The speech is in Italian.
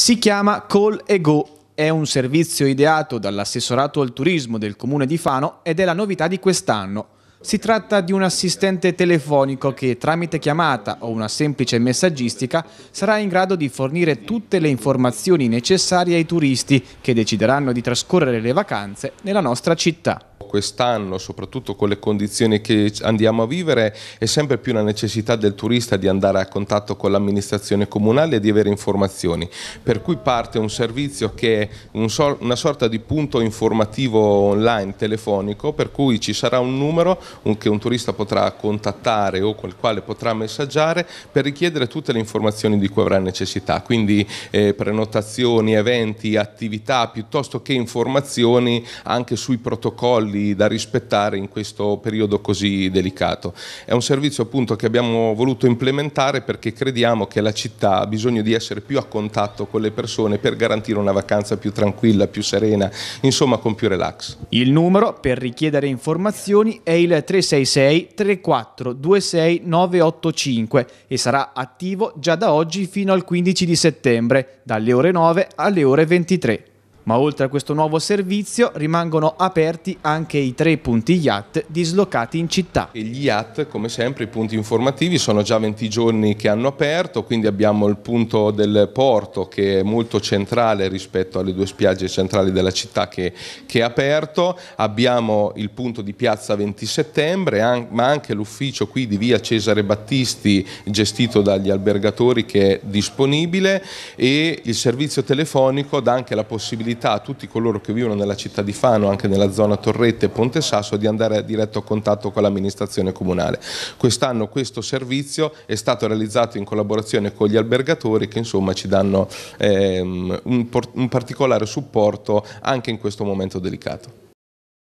Si chiama Call e Go è un servizio ideato dall'assessorato al turismo del comune di Fano ed è la novità di quest'anno. Si tratta di un assistente telefonico che tramite chiamata o una semplice messaggistica sarà in grado di fornire tutte le informazioni necessarie ai turisti che decideranno di trascorrere le vacanze nella nostra città quest'anno, soprattutto con le condizioni che andiamo a vivere, è sempre più la necessità del turista di andare a contatto con l'amministrazione comunale e di avere informazioni. Per cui parte un servizio che è una sorta di punto informativo online telefonico, per cui ci sarà un numero che un turista potrà contattare o col quale potrà messaggiare per richiedere tutte le informazioni di cui avrà necessità, quindi eh, prenotazioni, eventi, attività, piuttosto che informazioni anche sui protocolli standard da rispettare in questo periodo così delicato. È un servizio appunto che abbiamo voluto implementare perché crediamo che la città ha bisogno di essere più a contatto con le persone per garantire una vacanza più tranquilla, più serena, insomma con più relax. Il numero per richiedere informazioni è il 366 3426 985 e sarà attivo già da oggi fino al 15 di settembre, dalle ore 9 alle ore 23. Ma oltre a questo nuovo servizio rimangono aperti anche i tre punti IAT dislocati in città. E gli IAT, come sempre, i punti informativi sono già 20 giorni che hanno aperto, quindi abbiamo il punto del porto che è molto centrale rispetto alle due spiagge centrali della città che, che è aperto, abbiamo il punto di piazza 20 settembre, an ma anche l'ufficio qui di via Cesare Battisti gestito dagli albergatori che è disponibile e il servizio telefonico dà anche la possibilità possibilità a tutti coloro che vivono nella città di Fano, anche nella zona Torrette e Ponte Sasso, di andare a diretto contatto con l'amministrazione comunale. Quest'anno questo servizio è stato realizzato in collaborazione con gli albergatori che insomma ci danno ehm, un, un particolare supporto anche in questo momento delicato.